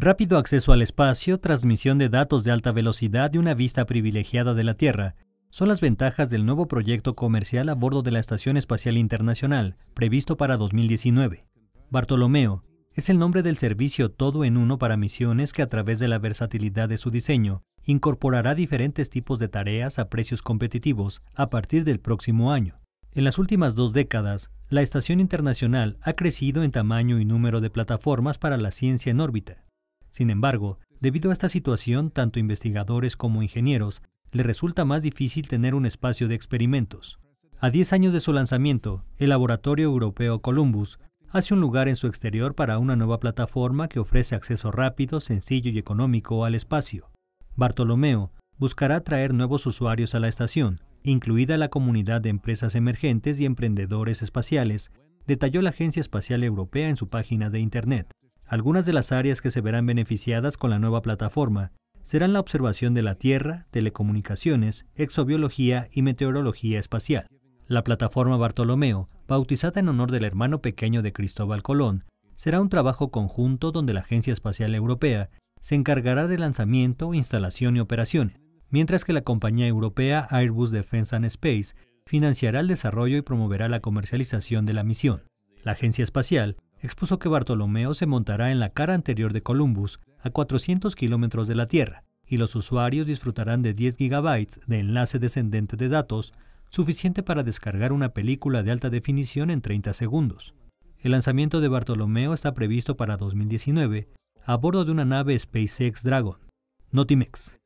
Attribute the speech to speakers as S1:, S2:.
S1: Rápido acceso al espacio, transmisión de datos de alta velocidad y una vista privilegiada de la Tierra son las ventajas del nuevo proyecto comercial a bordo de la Estación Espacial Internacional, previsto para 2019. Bartolomeo es el nombre del servicio todo en uno para misiones que a través de la versatilidad de su diseño incorporará diferentes tipos de tareas a precios competitivos a partir del próximo año. En las últimas dos décadas, la Estación Internacional ha crecido en tamaño y número de plataformas para la ciencia en órbita. Sin embargo, debido a esta situación, tanto investigadores como ingenieros le resulta más difícil tener un espacio de experimentos. A 10 años de su lanzamiento, el laboratorio europeo Columbus hace un lugar en su exterior para una nueva plataforma que ofrece acceso rápido, sencillo y económico al espacio. Bartolomeo buscará atraer nuevos usuarios a la estación, incluida la comunidad de empresas emergentes y emprendedores espaciales, detalló la Agencia Espacial Europea en su página de Internet. Algunas de las áreas que se verán beneficiadas con la nueva plataforma serán la observación de la Tierra, telecomunicaciones, exobiología y meteorología espacial. La plataforma Bartolomeo, bautizada en honor del hermano pequeño de Cristóbal Colón, será un trabajo conjunto donde la Agencia Espacial Europea se encargará de lanzamiento, instalación y operación mientras que la compañía europea Airbus Defence and Space financiará el desarrollo y promoverá la comercialización de la misión. La agencia espacial expuso que Bartolomeo se montará en la cara anterior de Columbus, a 400 kilómetros de la Tierra, y los usuarios disfrutarán de 10 gigabytes de enlace descendente de datos, suficiente para descargar una película de alta definición en 30 segundos. El lanzamiento de Bartolomeo está previsto para 2019 a bordo de una nave SpaceX Dragon. Notimex.